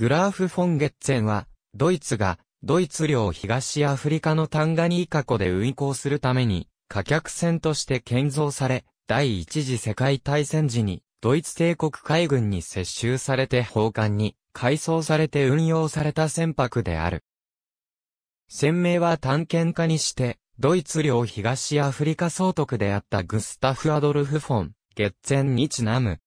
グラーフ・フォン・ゲッツェンは、ドイツが、ドイツ領東アフリカのタンガニーカ湖で運航するために、貨客船として建造され、第一次世界大戦時に、ドイツ帝国海軍に接収されて奉還に、改装されて運用された船舶である。船名は探検家にして、ドイツ領東アフリカ総督であったグスタフ・アドルフ・フォン、ゲッツェンにちなむ。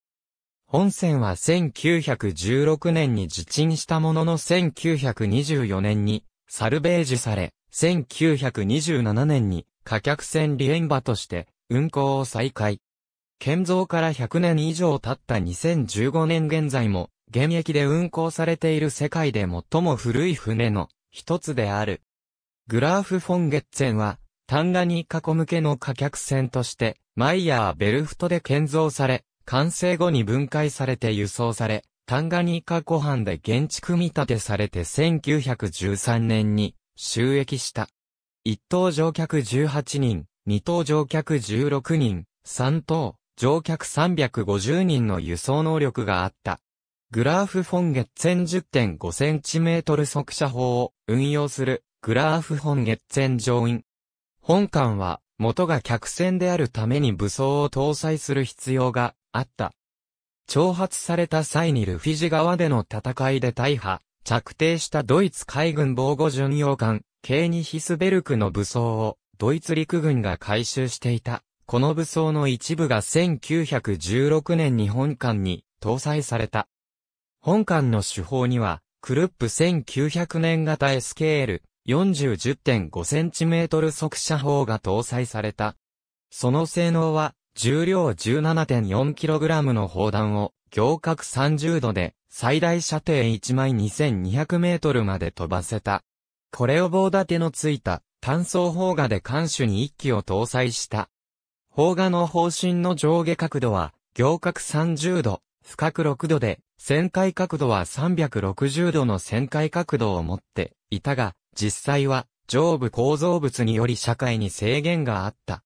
本線は1916年に受鎮したものの1924年にサルベージされ、1927年に貨客船リエンバとして運航を再開。建造から100年以上経った2015年現在も現役で運航されている世界で最も古い船の一つである。グラーフ・フォン・ゲッツェンはタンガニカ湖向けの貨客船としてマイヤー・ベルフトで建造され、完成後に分解されて輸送され、タンガニーカ湖畔で現地組み立てされて1913年に収益した。1等乗客18人、2等乗客16人、3等乗客350人の輸送能力があった。グラーフフォンゲッツェン1 0 5トル速射砲を運用するグラーフフォンゲッツェン乗員。本艦は元が客船であるために武装を搭載する必要があった。挑発された際にルフィジ川での戦いで大破、着底したドイツ海軍防護巡洋艦、ケーニヒスベルクの武装を、ドイツ陸軍が回収していた。この武装の一部が1916年に本艦に搭載された。本艦の手法には、クルップ1900年型 SKL 40.5cm 速射砲が搭載された。その性能は重量 17.4kg の砲弾を、行角30度で、最大射程1枚 2200m まで飛ばせた。これを棒立てのついた、単装砲画で艦首に一機を搭載した。砲画の方針の上下角度は、行角30度、深く6度で、旋回角度は360度の旋回角度を持っていたが、実際は上部構造物により社会に制限があった。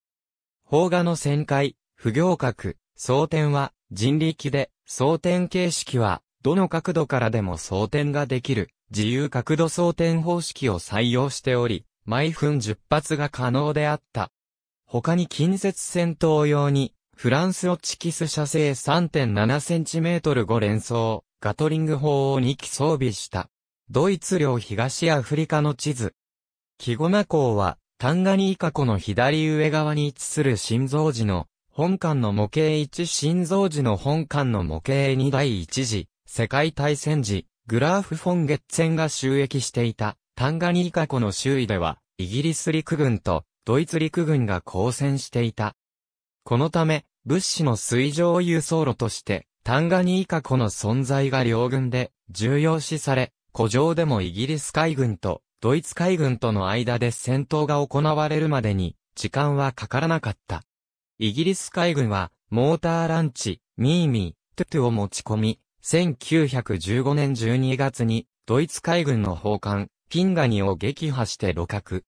方画の旋回、不行角、装填は人力で、装填形式は、どの角度からでも装填ができる、自由角度装填方式を採用しており、毎分10発が可能であった。他に近接戦闘用に、フランスオチキス射精 3.7cm5 連装、ガトリング砲を2機装備した。ドイツ領東アフリカの地図。キゴナ港は、タンガニーカ湖の左上側に位置する心臓寺の本館の模型1心臓寺の本館の模型2第1次世界大戦時、グラーフ・フォン・ゲッツェンが収益していたタンガニーカ湖の周囲ではイギリス陸軍とドイツ陸軍が交戦していた。このため物資の水上輸送路としてタンガニーカ湖の存在が両軍で重要視され、古城でもイギリス海軍とドイツ海軍との間で戦闘が行われるまでに、時間はかからなかった。イギリス海軍は、モーターランチ、ミーミー、トゥトゥを持ち込み、1915年12月に、ドイツ海軍の砲艦、ピンガニを撃破して露獲。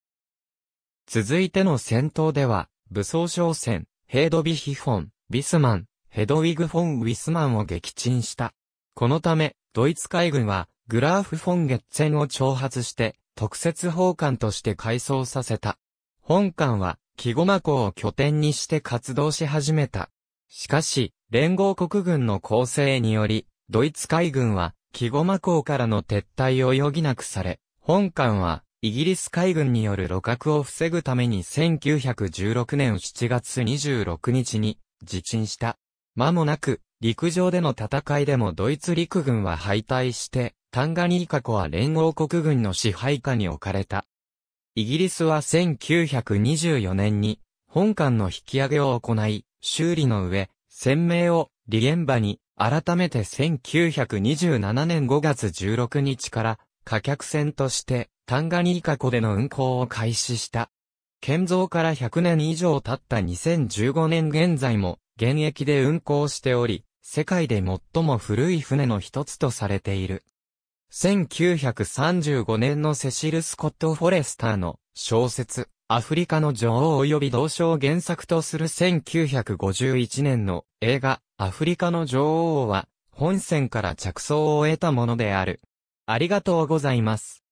続いての戦闘では、武装商船、ヘードビヒフォン、ビスマン、ヘドウィグ・フォン・ウィスマンを撃沈した。このため、ドイツ海軍は、グラーフ・フォン・ゲッツェンを挑発して、特設奉還として改装させた。本館は、木駒港を拠点にして活動し始めた。しかし、連合国軍の構成により、ドイツ海軍は、木駒港からの撤退を余儀なくされ、本館は、イギリス海軍による露獲を防ぐために1916年7月26日に、自沈した。間もなく、陸上での戦いでもドイツ陸軍は敗退して、タンガニーカ湖は連合国軍の支配下に置かれた。イギリスは1924年に本艦の引き上げを行い、修理の上、船名をリゲンバに改めて1927年5月16日から火客船としてタンガニーカ湖での運航を開始した。建造から100年以上経った2015年現在も現役で運航しており、世界で最も古い船の一つとされている。1935年のセシル・スコット・フォレスターの小説、アフリカの女王及び同賞原作とする1951年の映画、アフリカの女王は、本戦から着想を得たものである。ありがとうございます。